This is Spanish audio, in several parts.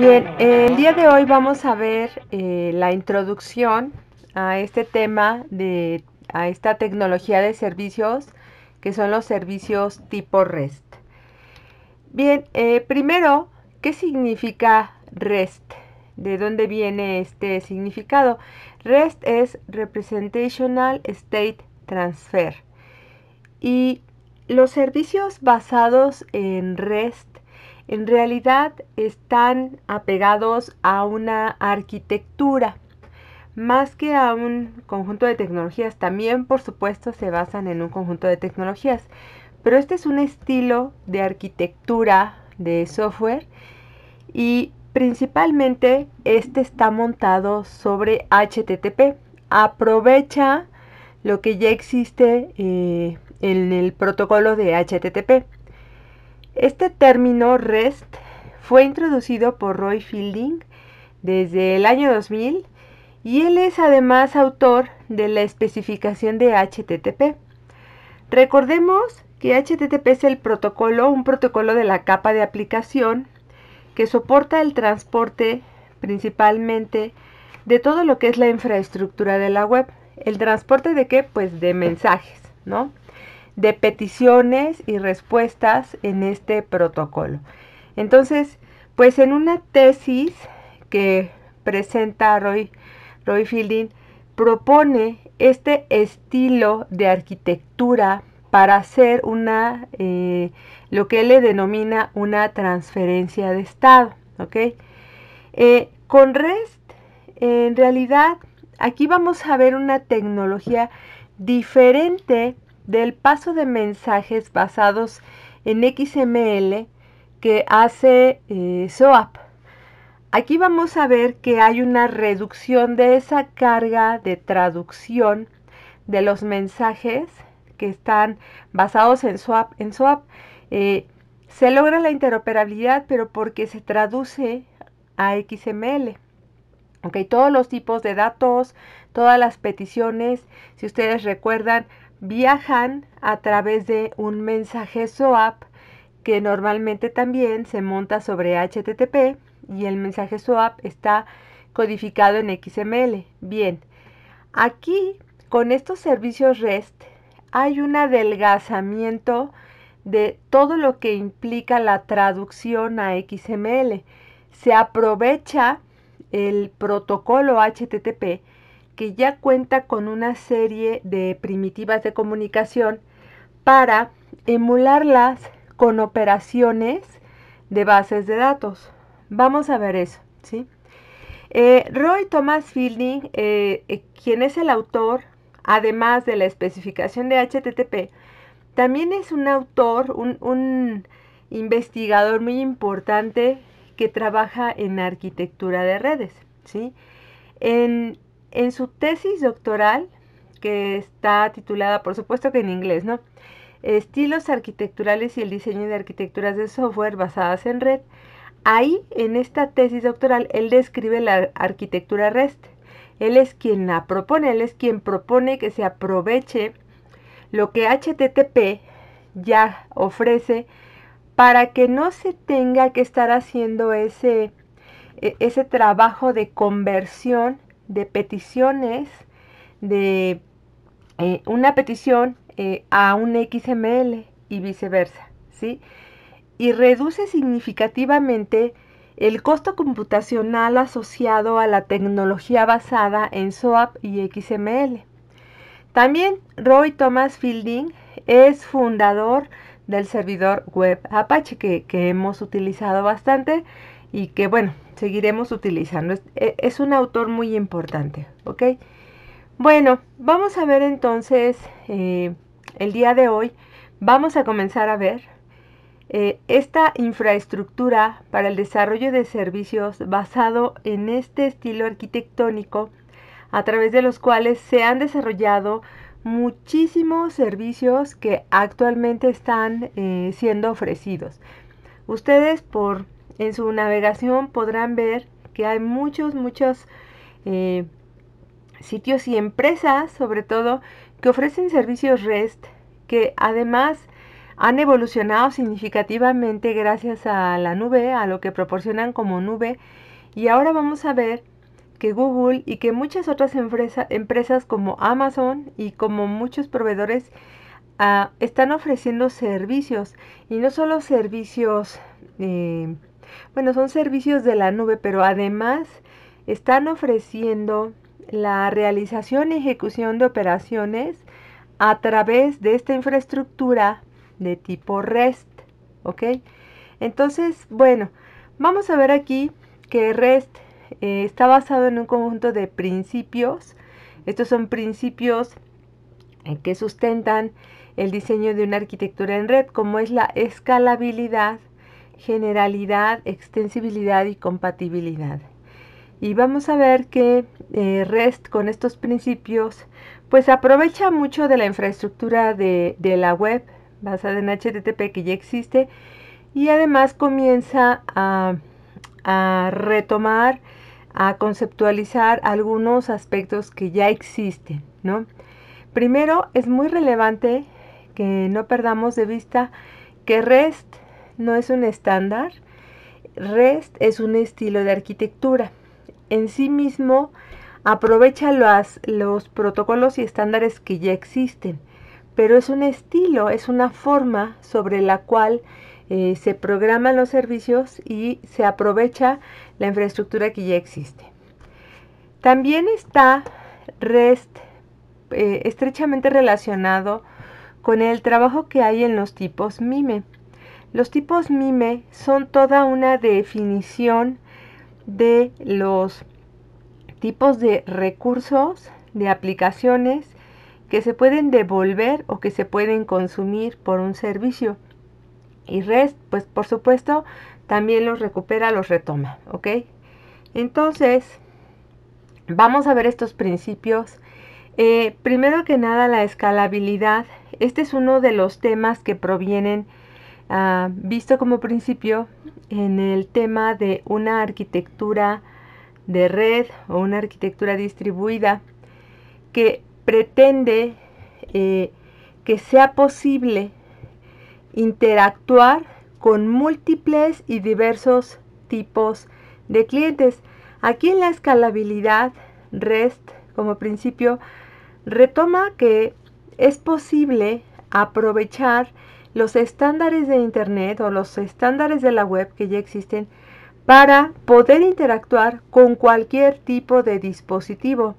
Bien, el día de hoy vamos a ver eh, la introducción a este tema de a esta tecnología de servicios que son los servicios tipo REST. Bien, eh, primero, ¿qué significa REST? ¿De dónde viene este significado? REST es Representational State Transfer. Y los servicios basados en REST en realidad están apegados a una arquitectura más que a un conjunto de tecnologías. También, por supuesto, se basan en un conjunto de tecnologías, pero este es un estilo de arquitectura de software y principalmente este está montado sobre HTTP. Aprovecha lo que ya existe eh, en el protocolo de HTTP. Este término REST fue introducido por Roy Fielding desde el año 2000 y él es además autor de la especificación de HTTP. Recordemos que HTTP es el protocolo, un protocolo de la capa de aplicación que soporta el transporte principalmente de todo lo que es la infraestructura de la web. ¿El transporte de qué? Pues de mensajes, ¿no? de peticiones y respuestas en este protocolo. Entonces, pues en una tesis que presenta Roy, Roy Fielding, propone este estilo de arquitectura para hacer una, eh, lo que él le denomina una transferencia de estado. Eh, con REST, en realidad, aquí vamos a ver una tecnología diferente del paso de mensajes basados en XML que hace SOAP. Eh, Aquí vamos a ver que hay una reducción de esa carga de traducción de los mensajes que están basados en SOAP. En SOAP eh, se logra la interoperabilidad, pero porque se traduce a XML. Okay, todos los tipos de datos, todas las peticiones, si ustedes recuerdan, viajan a través de un mensaje SOAP que normalmente también se monta sobre HTTP y el mensaje SOAP está codificado en XML. Bien, aquí con estos servicios REST hay un adelgazamiento de todo lo que implica la traducción a XML. Se aprovecha el protocolo HTTP que ya cuenta con una serie de primitivas de comunicación para emularlas con operaciones de bases de datos. Vamos a ver eso, ¿sí? Eh, Roy Thomas Fielding, eh, eh, quien es el autor, además de la especificación de HTTP, también es un autor, un, un investigador muy importante que trabaja en arquitectura de redes, ¿sí? En en su tesis doctoral, que está titulada, por supuesto que en inglés, ¿no? Estilos arquitecturales y el diseño de arquitecturas de software basadas en red. Ahí, en esta tesis doctoral, él describe la arquitectura REST. Él es quien la propone, él es quien propone que se aproveche lo que HTTP ya ofrece para que no se tenga que estar haciendo ese, e, ese trabajo de conversión de peticiones de eh, una petición eh, a un XML y viceversa, ¿sí? Y reduce significativamente el costo computacional asociado a la tecnología basada en SOAP y XML. También Roy Thomas Fielding es fundador del servidor web Apache que hemos utilizado bastante y que bueno, seguiremos utilizando. E, es, un autor muy importante, ¿ok? Bueno, vamos a ver entonces eh, el día de hoy, vamos a comenzar a ver eh, esta infraestructura para el desarrollo de servicios basado en este estilo arquitectónico a través de los cuales se han desarrollado muchísimos servicios que actualmente están eh, siendo ofrecidos. Ustedes por en su navegación podrán ver que hay muchos, muchos eh, sitios y empresas, sobre todo, que ofrecen servicios REST, que además han evolucionado significativamente gracias a la nube, a lo que proporcionan como nube. Y ahora vamos a ver que Google y que muchas otras empresas como Amazon y como muchos proveedores ah, están ofreciendo servicios y no solo servicios eh, bueno, son servicios de la nube, pero además están ofreciendo la realización y ejecución de operaciones a través de esta infraestructura de tipo REST, ¿ok? Entonces, bueno, vamos a ver aquí que REST eh, está basado en un conjunto de principios. Estos son principios eh, que sustentan el diseño de una arquitectura en red, como es la escalabilidad, generalidad, extensibilidad y compatibilidad. Y vamos a ver que eh, REST con estos principios pues aprovecha mucho de la infraestructura de, la web basada en HTTP que ya existe y además comienza a, a retomar, a conceptualizar algunos aspectos que ya existen, ¿no? Primero, es muy relevante que no perdamos de vista que REST no es un estándar. REST es un estilo de arquitectura. En sí mismo aprovecha los, protocolos y estándares que ya existen, pero es un estilo, es una forma sobre la cual eh, se programan los servicios y se aprovecha la infraestructura que ya existe. También está REST eh, estrechamente relacionado con el trabajo que hay en los tipos MIME. Los tipos MIME son toda una definición de los tipos de recursos, de aplicaciones que se pueden devolver o que se pueden consumir por un servicio. Y REST, pues por supuesto, también los recupera, los retoma, ¿ok? Entonces, vamos a ver estos principios. Eh, primero que nada, la escalabilidad. Este es uno de los temas que provienen Ah, visto como principio en el tema de una arquitectura de red o una arquitectura distribuida que pretende eh, que sea posible interactuar con múltiples y diversos tipos de clientes. Aquí en la escalabilidad, REST como principio retoma que es posible aprovechar los estándares de Internet o los estándares de la web que ya existen para poder interactuar con cualquier tipo de dispositivo,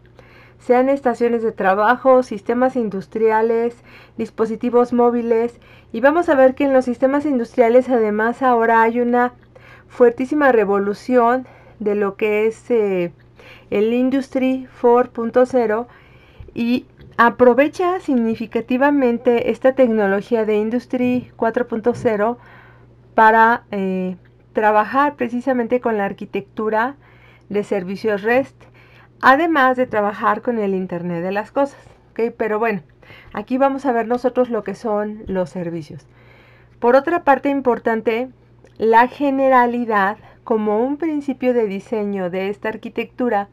sean estaciones de trabajo, sistemas industriales, dispositivos móviles. Y vamos a ver que en los sistemas industriales además ahora hay una fuertísima revolución de lo que es eh, el Industry 4.0 y aprovecha significativamente esta tecnología de Industry 4.0 para eh, trabajar precisamente con la arquitectura de servicios REST, además de trabajar con el Internet de las Cosas. Pero bueno, aquí vamos a ver nosotros lo que son los servicios. Por otra parte importante, la generalidad como un principio de diseño de esta arquitectura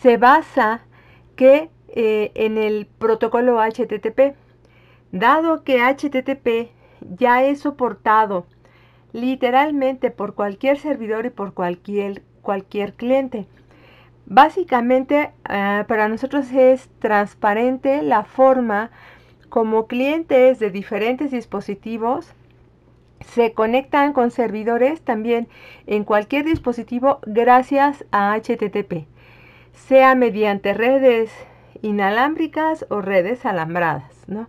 se basa que eh, en el protocolo HTTP. Dado que HTTP ya es soportado literalmente por cualquier servidor y por cualquier, cualquier cliente. Básicamente eh, para nosotros es transparente la forma como clientes de diferentes dispositivos se conectan con servidores también en cualquier dispositivo gracias a HTTP, sea mediante redes inalámbricas o redes alambradas. ¿no?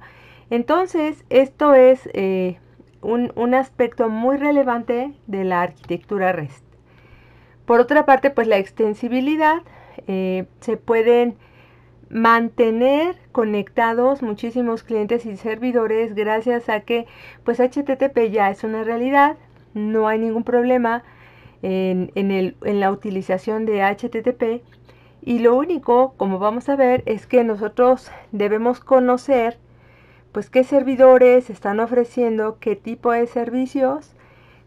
Entonces, esto es eh, un, aspecto muy relevante de la arquitectura REST. Por otra parte, pues la extensibilidad eh, se pueden mantener conectados muchísimos clientes y servidores gracias a que pues HTTP ya es una realidad, no hay ningún problema en, en, el, en la utilización de HTTP y lo único, como vamos a ver, es que nosotros debemos conocer pues qué servidores están ofreciendo, qué tipo de servicios,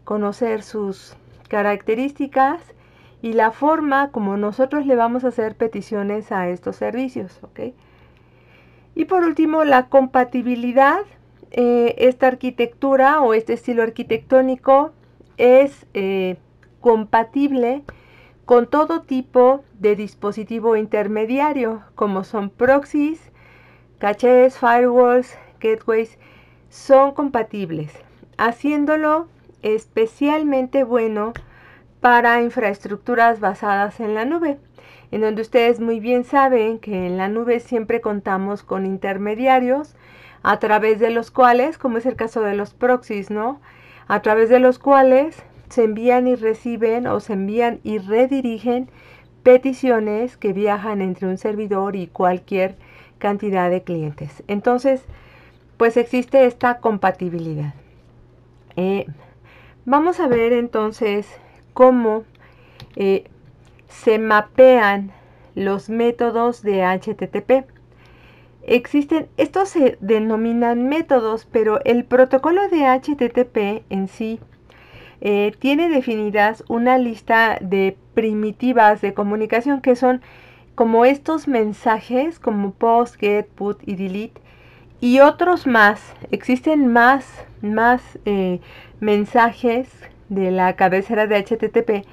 conocer sus características y la forma como nosotros le vamos a hacer peticiones a estos servicios. Y por último, la compatibilidad. Eh, esta arquitectura o este estilo arquitectónico es eh, compatible con todo tipo de dispositivo intermediario, como son proxies, cachés, firewalls, gateways, son compatibles, haciéndolo especialmente bueno para infraestructuras basadas en la nube, en donde ustedes muy bien saben que en la nube siempre contamos con intermediarios a través de los cuales, como es el caso de los proxies, ¿no? A través de los cuales se envían y reciben o se envían y redirigen peticiones que viajan entre un servidor y cualquier cantidad de clientes. Entonces, pues existe esta compatibilidad. Eh, vamos a ver entonces cómo eh, se mapean los métodos de HTTP. Existen, estos se denominan métodos, pero el protocolo de HTTP en sí eh, tiene definidas una lista de primitivas de comunicación que son como estos mensajes como post, get, put y delete y otros más. Existen más, más eh, mensajes de la cabecera de HTTP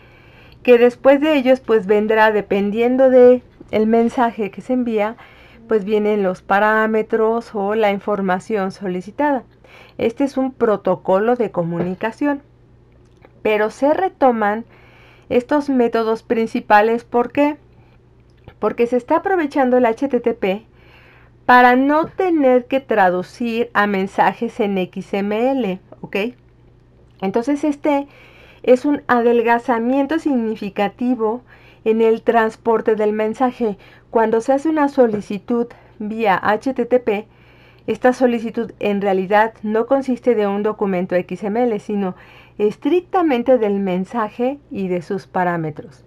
que después de ellos pues vendrá dependiendo de el mensaje que se envía pues vienen los parámetros o la información solicitada. Este es un protocolo de comunicación pero se retoman estos métodos principales. ¿Por qué? Porque se está aprovechando el HTTP para no tener que traducir a mensajes en XML, ¿ok? Entonces este es un adelgazamiento significativo en el transporte del mensaje. Cuando se hace una solicitud vía HTTP, esta solicitud en realidad no consiste de un documento XML, sino estrictamente del mensaje y de sus parámetros.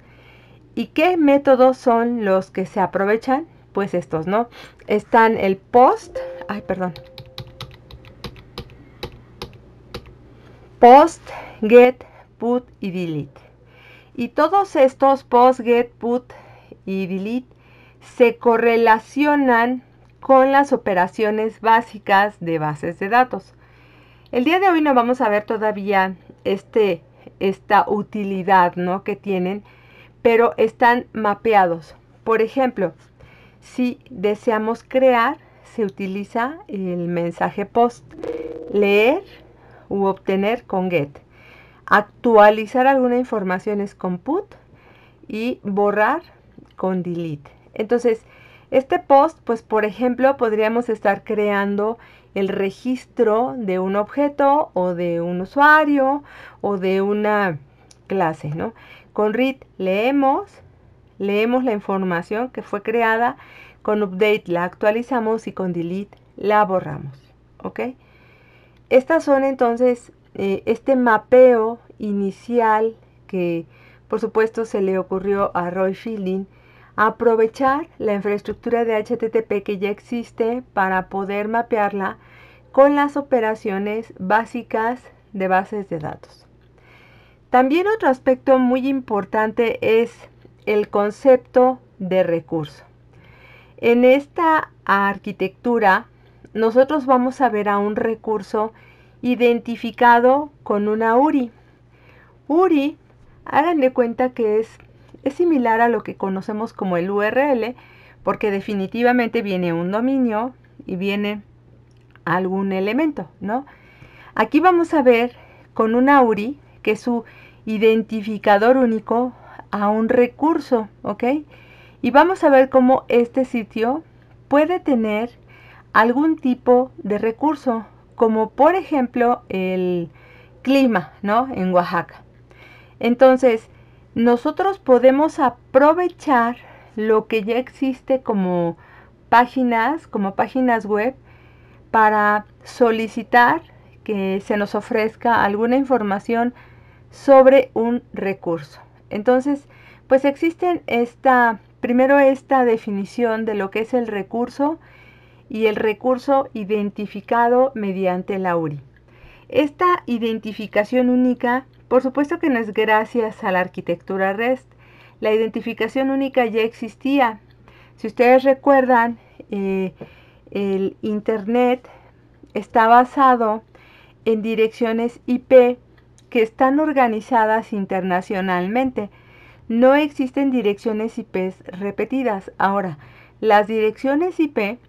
¿Y qué métodos son los que se aprovechan? Pues estos, ¿no? Están el post, ay, perdón. Post, get, put y delete. Y todos estos post, get, put y delete se correlacionan con las operaciones básicas de bases de datos. El día de hoy no vamos a ver todavía este, esta utilidad ¿no? que tienen, pero están mapeados. Por ejemplo, si deseamos crear, se utiliza el mensaje post, leer u obtener con get. Actualizar alguna información es con put y borrar con delete. Entonces, este post, pues por ejemplo, podríamos estar creando el registro de un objeto o de un usuario o de una clase, ¿no? Con read leemos, leemos la información que fue creada, con update la actualizamos y con delete la borramos, ¿ok? Estas son entonces eh, este mapeo inicial que por supuesto se le ocurrió a Roy Fielding aprovechar la infraestructura de HTTP que ya existe para poder mapearla con las operaciones básicas de bases de datos. También otro aspecto muy importante es el concepto de recurso. En esta arquitectura nosotros vamos a ver a un recurso identificado con una URI. URI, hagan de cuenta que es, es similar a lo que conocemos como el URL, porque definitivamente viene un dominio y viene algún elemento, ¿no? Aquí vamos a ver con un URI, que es su identificador único, a un recurso, ¿ok? Y vamos a ver cómo este sitio puede tener algún tipo de recurso, como por ejemplo el clima, ¿no? En Oaxaca. Entonces, nosotros podemos aprovechar lo que ya existe como páginas, como páginas web, para solicitar que se nos ofrezca alguna información sobre un recurso. Entonces, pues existen esta, primero esta definición de lo que es el recurso y el recurso identificado mediante la URI. Esta identificación única, por supuesto que no es gracias a la arquitectura REST, la identificación única ya existía. Si ustedes recuerdan, eh, el Internet está basado en direcciones IP que están organizadas internacionalmente. No existen direcciones IP repetidas. Ahora, las direcciones IP,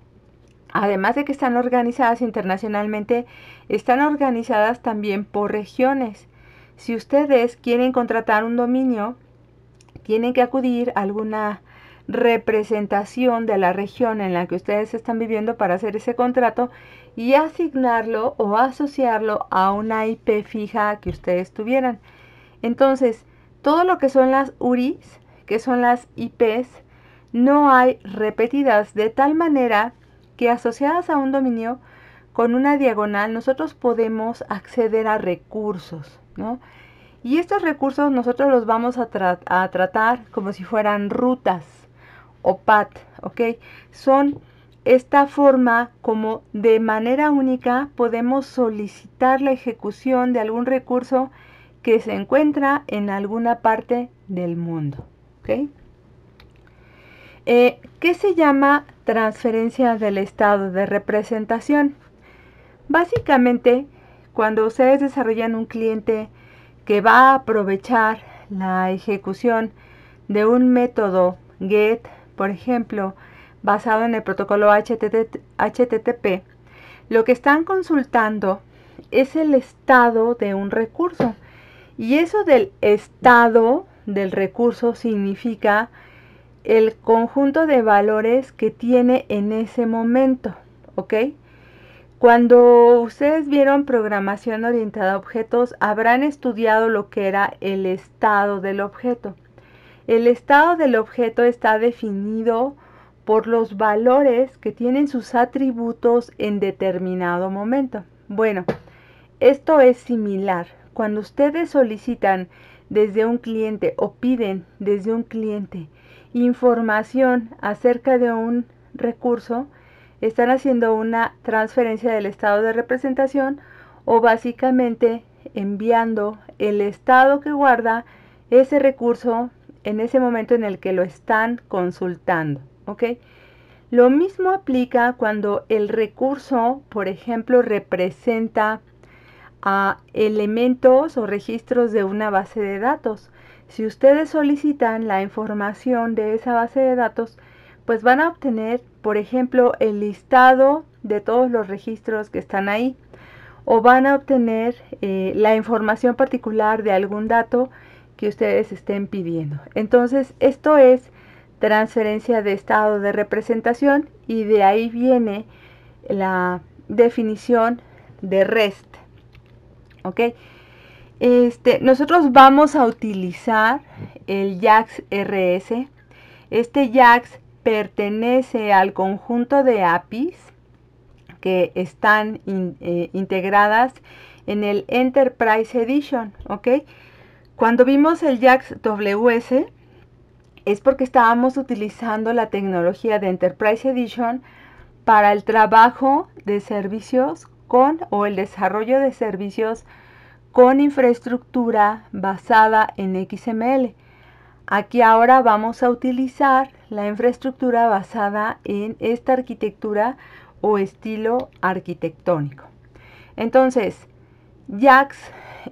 además de que están organizadas internacionalmente, están organizadas también por regiones. Si ustedes quieren contratar un dominio, tienen que acudir a alguna representación de la región en la que ustedes están viviendo para hacer ese contrato y asignarlo o asociarlo a una IP fija que ustedes tuvieran. Entonces, todo lo que son las URIs, que son las IPs, no hay repetidas de tal manera que asociadas a un dominio con una diagonal nosotros podemos acceder a recursos, ¿no? Y estos recursos nosotros los vamos a, a tratar como si fueran rutas o pat, ¿ok? Son esta forma como de manera única podemos solicitar la ejecución de algún recurso que se encuentra en alguna parte del mundo, ¿ok? Eh, ¿Qué se llama transferencia del estado de representación? Básicamente, cuando ustedes desarrollan un cliente que va a aprovechar la ejecución de un método get, por ejemplo, basado en el protocolo HTTP, lo que están consultando es el estado de un recurso. Y eso del estado del recurso significa el conjunto de valores que tiene en ese momento, ¿ok? Cuando ustedes vieron programación orientada a objetos, habrán estudiado lo que era el estado del objeto. El estado del objeto está definido por los valores que tienen sus atributos en determinado momento. Bueno, esto es similar. Cuando ustedes solicitan desde un cliente o piden desde un cliente información acerca de un recurso, están haciendo una transferencia del estado de representación o básicamente enviando el estado que guarda ese recurso en ese momento en el que lo están consultando, Lo mismo aplica cuando el recurso, por ejemplo, representa a elementos o registros de una base de datos. Si ustedes solicitan la información de esa base de datos, pues van a obtener, por ejemplo, el listado de todos los registros que están ahí o van a obtener eh, la información particular de algún dato que ustedes estén pidiendo. Entonces, esto es transferencia de estado de representación y de ahí viene la definición de REST. ¿Ok? Este, nosotros vamos a utilizar el JAX RS. Este JAX pertenece al conjunto de APIs que están eh, integradas en el Enterprise Edition, ¿ok? Cuando vimos el JAX WS, es porque estábamos utilizando la tecnología de Enterprise Edition para el trabajo de servicios con o el desarrollo de servicios con infraestructura basada en XML. Aquí ahora vamos a utilizar la infraestructura basada en esta arquitectura o estilo arquitectónico. Entonces, Jax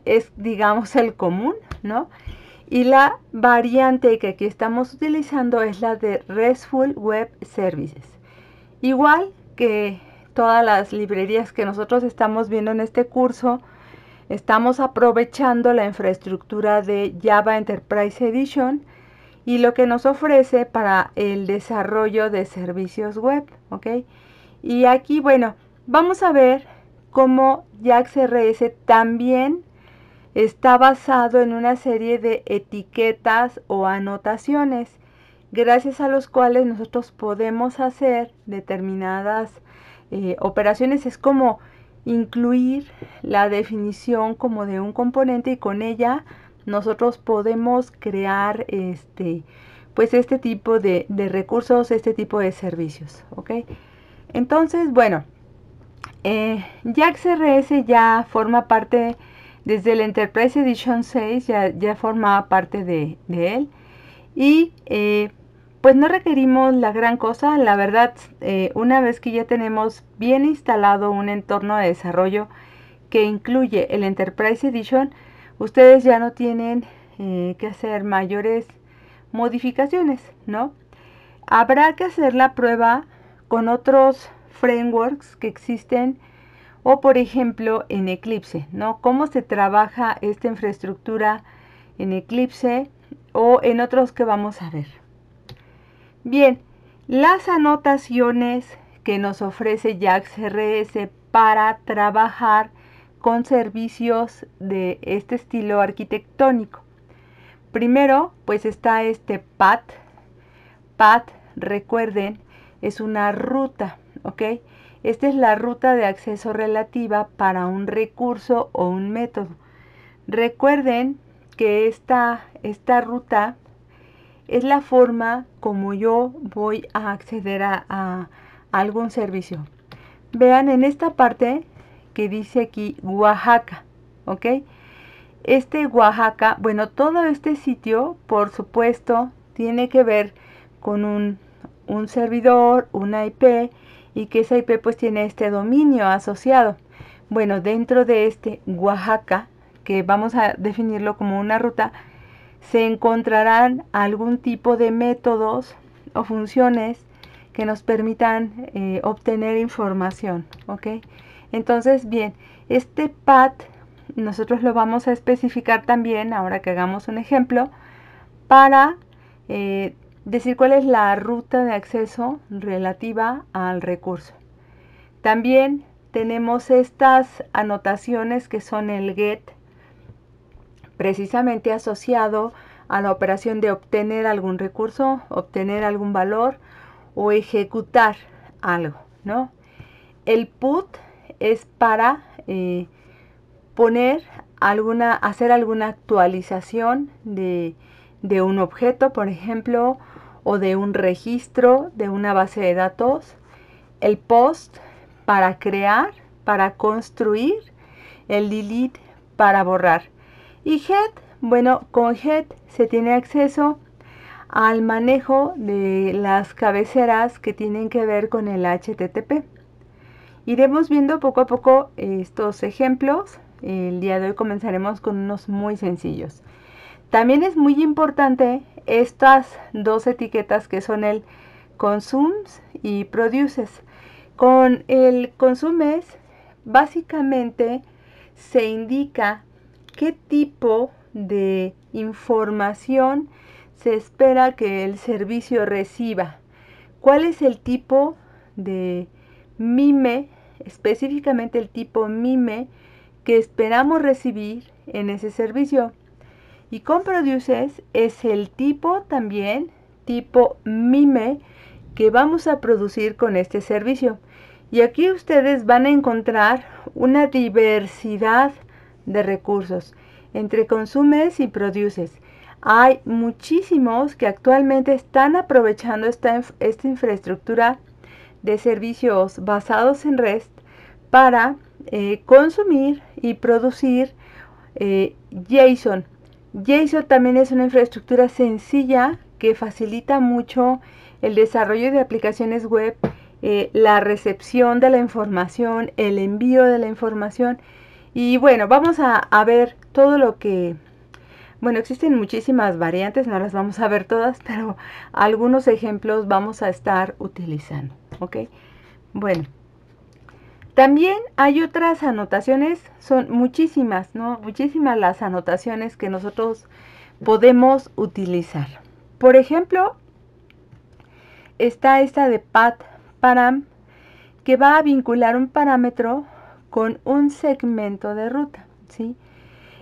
es, digamos, el común, ¿no? Y la variante que aquí estamos utilizando es la de RESTful Web Services. Igual que todas las librerías que nosotros estamos viendo en este curso, estamos aprovechando la infraestructura de Java Enterprise Edition y lo que nos ofrece para el desarrollo de servicios web, ¿ok? Y aquí, bueno, vamos a ver como Jax también está basado en una serie de etiquetas o anotaciones, gracias a los cuales nosotros podemos hacer determinadas eh, operaciones. Es como incluir la definición como de un componente y con ella nosotros podemos crear este pues este tipo de, de recursos, este tipo de servicios. ¿ok? Entonces, bueno, eh, jack ya forma parte, desde el Enterprise Edition 6 ya, ya formaba parte de, él. Y eh, pues no requerimos la gran cosa, la verdad, eh, una vez que ya tenemos bien instalado un entorno de desarrollo que incluye el Enterprise Edition, ustedes ya no tienen eh, que hacer mayores modificaciones, ¿no? Habrá que hacer la prueba con otros frameworks que existen o por ejemplo en Eclipse, ¿no? Cómo se trabaja esta infraestructura en Eclipse o en otros que vamos a ver. Bien, las anotaciones que nos ofrece JAX-RS para trabajar con servicios de este estilo arquitectónico. Primero, pues está este PAT. PAT, recuerden, es una ruta. Esta es la ruta de acceso relativa para un recurso o un método. Recuerden que esta, esta ruta es la forma como yo voy a acceder a, algún servicio. Vean en esta parte que dice aquí Oaxaca, Este Oaxaca, bueno, todo este sitio, por supuesto, tiene que ver con un, un servidor, una IP, y que esa IP pues tiene este dominio asociado. Bueno, dentro de este Oaxaca, que vamos a definirlo como una ruta, se encontrarán algún tipo de métodos o funciones que nos permitan eh, obtener información, ¿ok? Entonces, bien, este path nosotros lo vamos a especificar también, ahora que hagamos un ejemplo, para eh, decir cuál es la ruta de acceso relativa al recurso. También tenemos estas anotaciones que son el get, precisamente asociado a la operación de obtener algún recurso, obtener algún valor o ejecutar algo, ¿no? El put es para eh, poner alguna, hacer alguna actualización de un objeto, por ejemplo, o de un registro, de una base de datos. El post para crear, para construir. El delete para borrar. Y head, bueno, con head se tiene acceso al manejo de las cabeceras que tienen que ver con el HTTP. Iremos viendo poco a poco estos ejemplos. El día de hoy comenzaremos con unos muy sencillos. También es muy importante estas dos etiquetas que son el consumes y produces. Con el consumes básicamente se indica qué tipo de información se espera que el servicio reciba, cuál es el tipo de mime, específicamente el tipo mime que esperamos recibir en ese servicio. Y con produces es el tipo también, tipo MIME, que vamos a producir con este servicio. Y aquí ustedes van a encontrar una diversidad de recursos entre consumes y produces. Hay muchísimos que actualmente están aprovechando esta, esta infraestructura de servicios basados en REST para eh, consumir y producir eh, JSON JSON también es una infraestructura sencilla que facilita mucho el desarrollo de aplicaciones web, eh, la recepción de la información, el envío de la información. Y bueno, vamos a, a ver todo lo que... Bueno, existen muchísimas variantes, no las vamos a ver todas, pero algunos ejemplos vamos a estar utilizando, ¿ok? Bueno, también hay otras anotaciones, son muchísimas, ¿no? Muchísimas las anotaciones que nosotros podemos utilizar. Por ejemplo, está esta de pat param que va a vincular un parámetro con un segmento de ruta, ¿sí?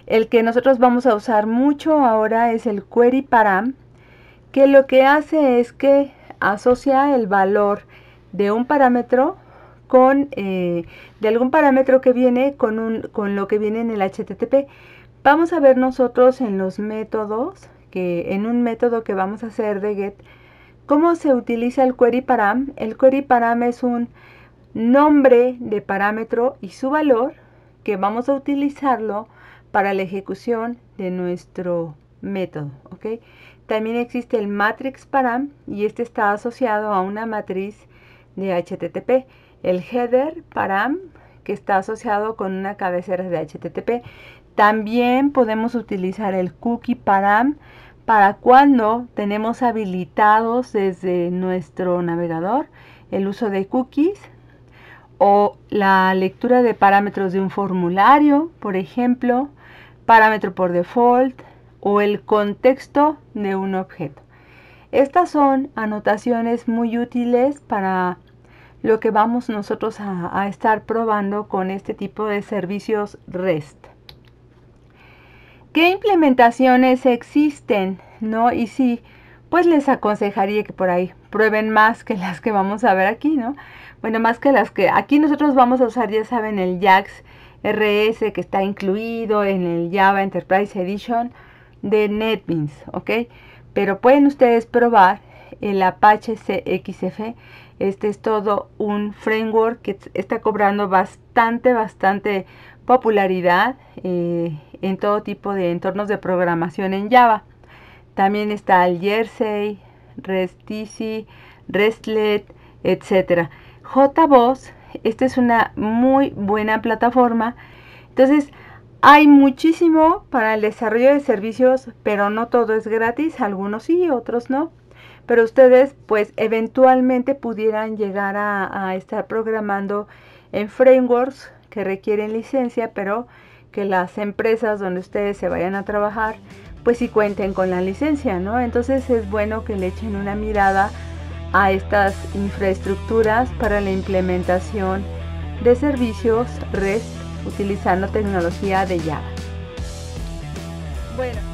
El que nosotros vamos a usar mucho ahora es el query param, que lo que hace es que asocia el valor de un parámetro eh, de algún parámetro que viene con, con lo que viene en el HTTP. Vamos a ver nosotros en los métodos, que en un método que vamos a hacer de get, cómo se utiliza el query param. El query param es un nombre de parámetro y su valor que vamos a utilizarlo para la ejecución de nuestro método. También existe el matrix param y este está asociado a una matriz de HTTP el header param que está asociado con una cabecera de HTTP. También podemos utilizar el cookie param para cuando tenemos habilitados desde nuestro navegador el uso de cookies o la lectura de parámetros de un formulario, por ejemplo, parámetro por default o el contexto de un objeto. Estas son anotaciones muy útiles para lo que vamos nosotros a, estar probando con este tipo de servicios REST. ¿Qué implementaciones existen? ¿No? Y sí, pues les aconsejaría que por ahí prueben más que las que vamos a ver aquí, ¿no? Bueno, más que las que aquí nosotros vamos a usar, ya saben, el JAX RS que está incluido en el Java Enterprise Edition de NetBeans, ¿ok? Pero pueden ustedes probar el Apache CXF este es todo un framework que está cobrando bastante, bastante popularidad eh, en todo tipo de entornos de programación en Java. También está el Jersey, rest RESTlet, etc. JBoss, esta es una muy buena plataforma. Entonces, hay muchísimo para el desarrollo de servicios, pero no todo es gratis, algunos sí, otros no pero ustedes pues eventualmente pudieran llegar a, estar programando en frameworks que requieren licencia, pero que las empresas donde ustedes se vayan a trabajar, pues sí cuenten con la licencia, ¿no? Entonces es bueno que le echen una mirada a estas infraestructuras para la implementación de servicios REST utilizando tecnología de Java. Bueno.